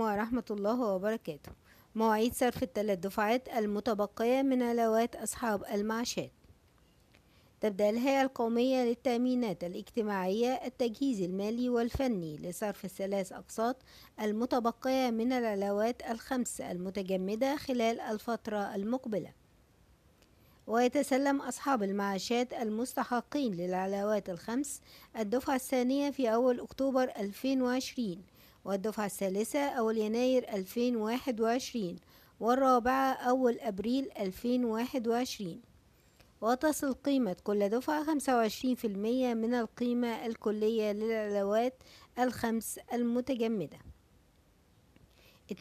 ورحمة الله وبركاته مواعيد صرف الثلاث دفعات المتبقية من علاوات أصحاب المعاشات تبدأ الهيئة القومية للتأمينات الاجتماعية التجهيز المالي والفني لصرف الثلاث أقساط المتبقية من العلاوات الخمس المتجمدة خلال الفترة المقبلة ويتسلم أصحاب المعاشات المستحقين للعلاوات الخمس الدفعة الثانية في أول أكتوبر 2020 والدفعة الثالثة أول يناير 2021 والرابعة أول أبريل 2021 وتصل قيمة كل دفعة 25% من القيمة الكلية للعلاوات الخمس المتجمدة 2.4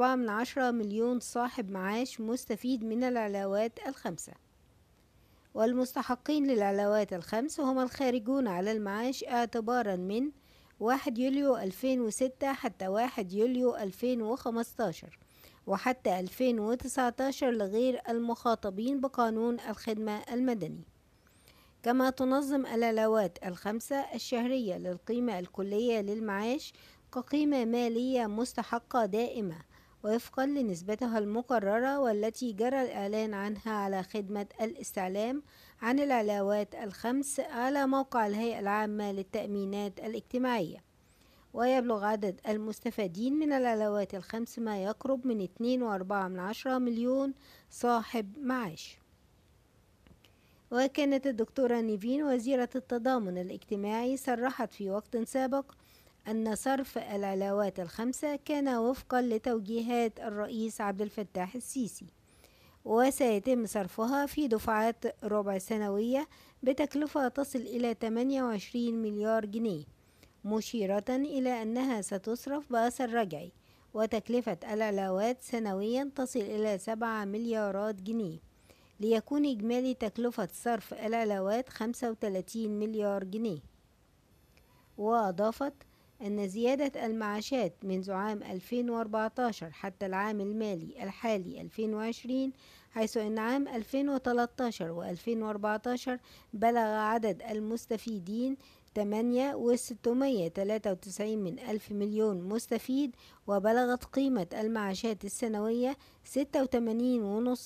من عشرة مليون صاحب معاش مستفيد من العلاوات الخمسة والمستحقين للعلاوات الخمس هم الخارجون على المعاش اعتبارا من 1 يوليو 2006 حتى 1 يوليو 2015 وحتى 2019 لغير المخاطبين بقانون الخدمة المدني كما تنظم الألوات الخمسة الشهرية للقيمة الكلية للمعاش كقيمة مالية مستحقة دائمة وفقا لنسبتها المقررة والتي جرى الإعلان عنها على خدمة الاستعلام عن العلاوات الخمس على موقع الهيئة العامة للتأمينات الاجتماعية ويبلغ عدد المستفادين من العلاوات الخمس ما يقرب من 2.4 مليون صاحب معاش وكانت الدكتورة نيفين وزيرة التضامن الاجتماعي صرحت في وقت سابق أن صرف العلاوات الخمسة كان وفقا لتوجيهات الرئيس عبد الفتاح السيسي وسيتم صرفها في دفعات ربع سنوية بتكلفة تصل إلى 28 مليار جنيه مشيرة إلى أنها ستصرف بأثر رجعي وتكلفة العلاوات سنويا تصل إلى 7 مليارات جنيه ليكون إجمالي تكلفة صرف العلاوات 35 مليار جنيه وأضافت أن زيادة المعاشات منذ عام 2014 حتى العام المالي الحالي 2020 حيث أن عام 2013 و 2014 بلغ عدد المستفيدين 8 و693 من ألف مليون مستفيد وبلغت قيمة المعاشات السنوية 86.5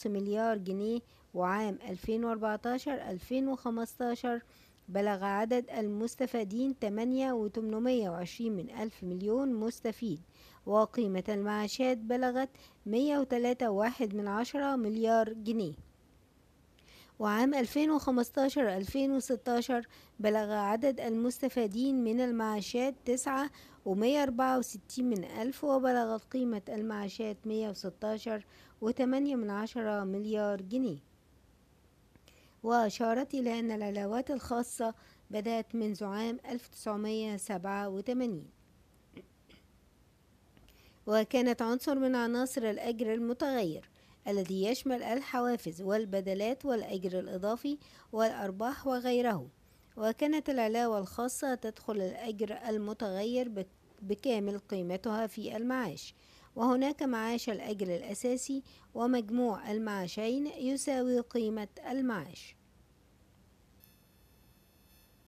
مليار جنيه وعام 2014 2015 بلغ عدد المستفادين 8,820 من ألف مليون مستفيد وقيمة المعاشات بلغت 103.1 من عشرة مليار جنيه وعام 2015-2016 بلغ عدد المستفادين من المعاشات 9 و164 من ألف وبلغت قيمة المعاشات مية وستاشر وتمانية من عشرة مليار جنيه وأشارت إلى أن العلاوات الخاصة بدأت منذ عام 1987 وكانت عنصر من عناصر الأجر المتغير الذي يشمل الحوافز والبدلات والأجر الإضافي والأرباح وغيره وكانت العلاوة الخاصة تدخل الأجر المتغير بكامل قيمتها في المعاش وهناك معاش الأجر الأساسي ومجموع المعاشين يساوي قيمة المعاش